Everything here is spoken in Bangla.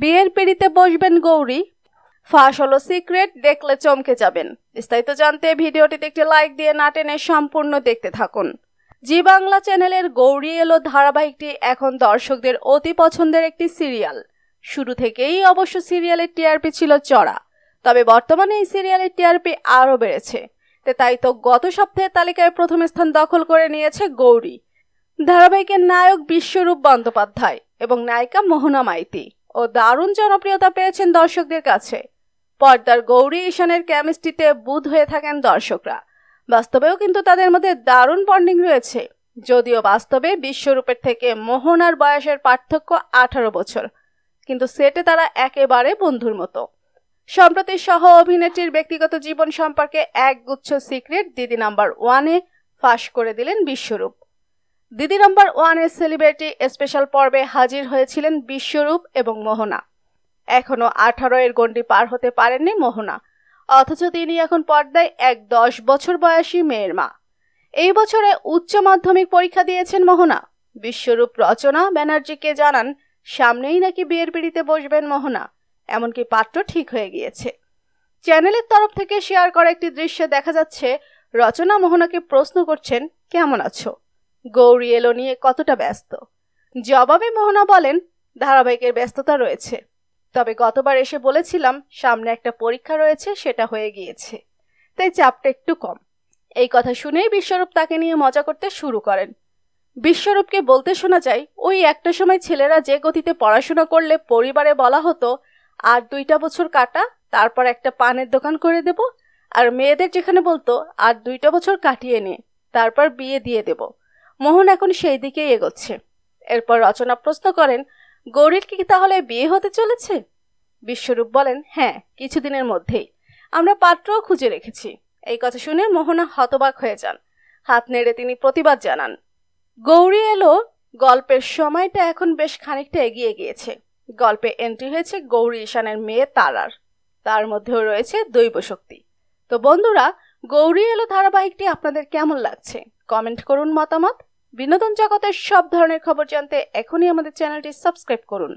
বিয়ের পিড়িতে বসবেন গৌরী ফাঁস হলো সিক্রেট দেখলে চমকে যাবেন বিস্তারিত জানতে ভিডিওটিতে একটি লাইক দিয়ে না টেনে সম্পূর্ণ দেখতে থাকুন জি বাংলা চ্যানেলের গৌরী এলো ধারাবাহিকটি এখন দর্শকদের অতি পছন্দের একটি সিরিয়াল শুরু থেকেই অবশ্য সিরিয়ালের টিআরপি ছিল চড়া তবে বর্তমানে এই সিরিয়ালের টিআরপি আরও বেড়েছে তে তাই তো গত সপ্তাহে তালিকায় প্রথম স্থান দখল করে নিয়েছে গৌরী ধারাবাহিকের নায়ক বিশ্বরূপ বন্দ্যোপাধ্যায় এবং নায়িকা মোহনা মাইতি ও দারুণ জনপ্রিয়তা পেয়েছেন দর্শকদের কাছে পর্দার গৌরী ঈশানের কেমিস্ট্রিতে বুধ হয়ে থাকেন দর্শকরা বাস্তবেও কিন্তু তাদের মধ্যে দারুণ বন্ডিং রয়েছে যদিও বাস্তবে বিশ্বরূপের থেকে মোহনার বয়সের পার্থক্য আঠারো বছর কিন্তু সেটে তারা একেবারে বন্ধুর মতো সম্প্রতি সহ অভিনেত্রীর ব্যক্তিগত জীবন সম্পর্কে একগুচ্ছ সিক্রেট দিদি নাম্বার ওয়ানে ফাঁস করে দিলেন বিশ্বরূপ দিদি নম্বর ওয়ানের সেলিব্রিটি স্পেশাল পর্বে হাজির হয়েছিলেন বিশ্বরূপ এবং মোহনা এখনও আঠারো এর গণ্ডি পার হতে পারেননি মোহনা অথচ তিনি এখন পর্দায় এক দশ বছর বয়সী মেয়ের মা এই বছরে উচ্চ মাধ্যমিক পরীক্ষা দিয়েছেন মোহনা বিশ্বরূপ রচনা ব্যানার্জিকে জানান সামনেই নাকি বিয়ের পিড়িতে বসবেন মোহনা এমনকি পাত্র ঠিক হয়ে গিয়েছে চ্যানেলের তরফ থেকে শেয়ার করা একটি দৃশ্যে দেখা যাচ্ছে রচনা মোহনাকে প্রশ্ন করছেন কেমন আছো গৌরী এলো নিয়ে কতটা ব্যস্ত জবাবে মোহনা বলেন ধারাবাহিকের ব্যস্ততা রয়েছে তবে গতবার এসে বলেছিলাম সামনে একটা পরীক্ষা রয়েছে সেটা হয়ে গিয়েছে তাই চাপটা একটু কম এই কথা শুনেই বিশ্বরূপ তাকে নিয়ে মজা করতে শুরু করেন বিশ্বরূপকে বলতে শোনা যায় ওই একটা সময় ছেলেরা যে গতিতে পড়াশোনা করলে পরিবারে বলা হতো আর দুইটা বছর কাটা তারপর একটা পানের দোকান করে দেব আর মেয়েদের যেখানে বলতো আর দুইটা বছর কাটিয়ে নে তারপর বিয়ে দিয়ে দেবো মোহন এখন সেই দিকেই এগোচ্ছে এরপর রচনা প্রশ্ন করেন গৌরীর কি তাহলে বিয়ে হতে চলেছে বিশ্বরূপ বলেন হ্যাঁ কিছুদিনের মধ্যেই আমরা পাত্রও খুঁজে রেখেছি এই কথা শুনে মোহনা হতবাক হয়ে যান হাত নেড়ে তিনি প্রতিবাদ জানান গৌরী এলো গল্পের সময়টা এখন বেশ খানিকটা এগিয়ে গিয়েছে গল্পে এন্ট্রি হয়েছে গৌরী ঈশানের মেয়ে তারার তার মধ্যেও রয়েছে দৈব শক্তি তো বন্ধুরা গৌরী এলো ধারাবাহিকটি আপনাদের কেমন লাগছে কমেন্ট করুন মতামত বিনোদন জগতের সব ধরনের খবর জানতে এখনই আমাদের চ্যানেলটি সাবস্ক্রাইব করুন